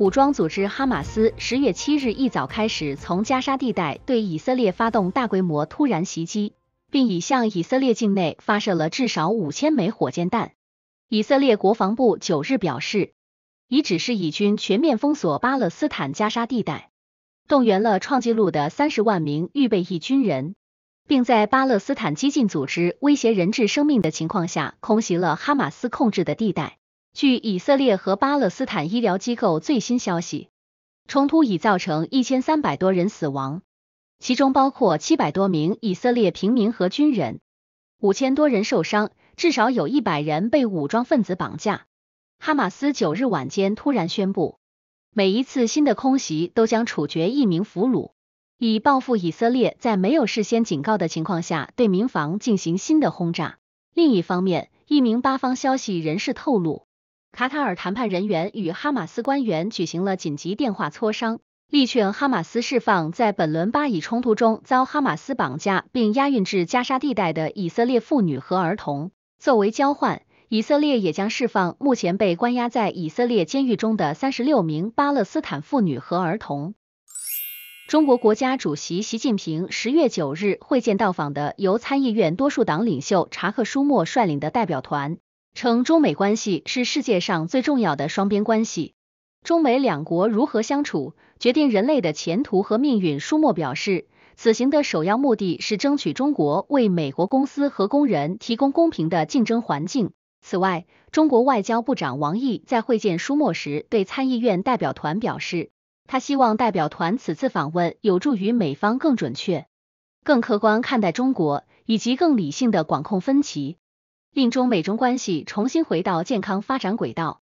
武装组织哈马斯十月七日一早开始从加沙地带对以色列发动大规模突然袭击，并已向以色列境内发射了至少五千枚火箭弹。以色列国防部九日表示，已指示以军全面封锁巴勒斯坦加沙地带，动员了创纪录的三十万名预备役军人，并在巴勒斯坦激进组织威胁人质生命的情况下，空袭了哈马斯控制的地带。据以色列和巴勒斯坦医疗机构最新消息，冲突已造成一千三百多人死亡，其中包括七百多名以色列平民和军人，五千多人受伤，至少有一百人被武装分子绑架。哈马斯九日晚间突然宣布，每一次新的空袭都将处决一名俘虏，以报复以色列在没有事先警告的情况下对民房进行新的轰炸。另一方面，一名巴方消息人士透露。卡塔尔谈判人员与哈马斯官员举行了紧急电话磋商，力劝哈马斯释放在本轮巴以冲突中遭哈马斯绑架并押运至加沙地带的以色列妇女和儿童。作为交换，以色列也将释放目前被关押在以色列监狱中的三十六名巴勒斯坦妇女和儿童。中国国家主席习近平十月九日会见到访的由参议院多数党领袖查克·舒默率领的代表团。称中美关系是世界上最重要的双边关系，中美两国如何相处，决定人类的前途和命运。舒默表示，此行的首要目的是争取中国为美国公司和工人提供公平的竞争环境。此外，中国外交部长王毅在会见舒默时，对参议院代表团表示，他希望代表团此次访问有助于美方更准确、更客观看待中国，以及更理性的管控分歧。令中美中关系重新回到健康发展轨道。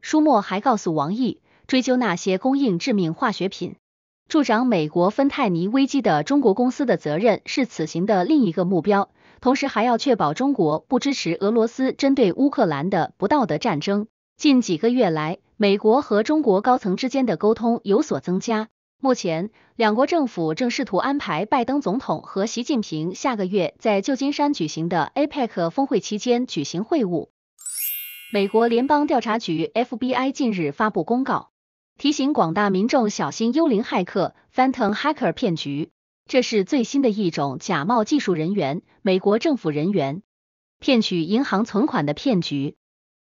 舒默还告诉王毅，追究那些供应致命化学品、助长美国芬太尼危机的中国公司的责任是此行的另一个目标，同时还要确保中国不支持俄罗斯针对乌克兰的不道德战争。近几个月来，美国和中国高层之间的沟通有所增加。目前，两国政府正试图安排拜登总统和习近平下个月在旧金山举行的 APEC 峰会期间举行会晤。美国联邦调查局 FBI 近日发布公告，提醒广大民众小心“幽灵骇客 ”（Phantom Hacker） 骗局，这是最新的一种假冒技术人员、美国政府人员骗取银行存款的骗局。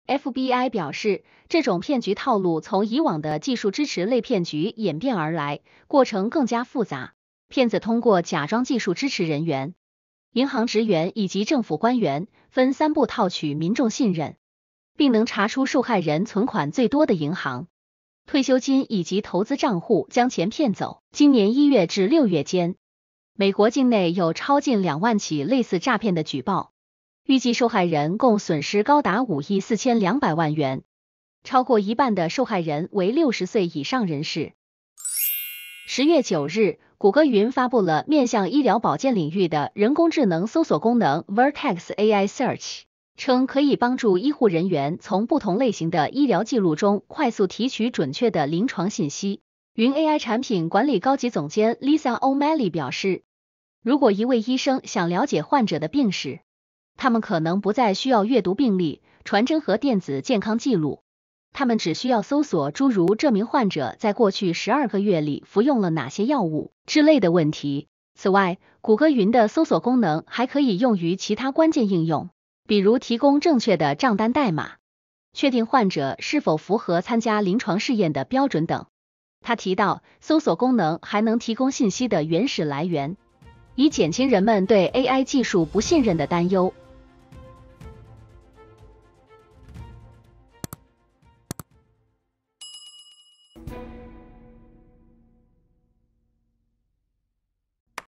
FBI 表示，这种骗局套路从以往的技术支持类骗局演变而来，过程更加复杂。骗子通过假装技术支持人员、银行职员以及政府官员，分三步套取民众信任，并能查出受害人存款最多的银行、退休金以及投资账户，将钱骗走。今年一月至六月间，美国境内有超近两万起类似诈骗的举报。预计受害人共损失高达五亿四千两百万元，超过一半的受害人为六十岁以上人士。十月九日，谷歌云发布了面向医疗保健领域的人工智能搜索功能 Vertex AI Search，称可以帮助医护人员从不同类型的医疗记录中快速提取准确的临床信息。云 AI 产品管理高级总监 Lisa O'Malley 表示，如果一位医生想了解患者的病史，他们可能不再需要阅读病历、传真和电子健康记录，他们只需要搜索诸如这名患者在过去十二个月里服用了哪些药物之类的问题。此外，谷歌云的搜索功能还可以用于其他关键应用，比如提供正确的账单代码，确定患者是否符合参加临床试验的标准等。他提到，搜索功能还能提供信息的原始来源，以减轻人们对 AI 技术不信任的担忧。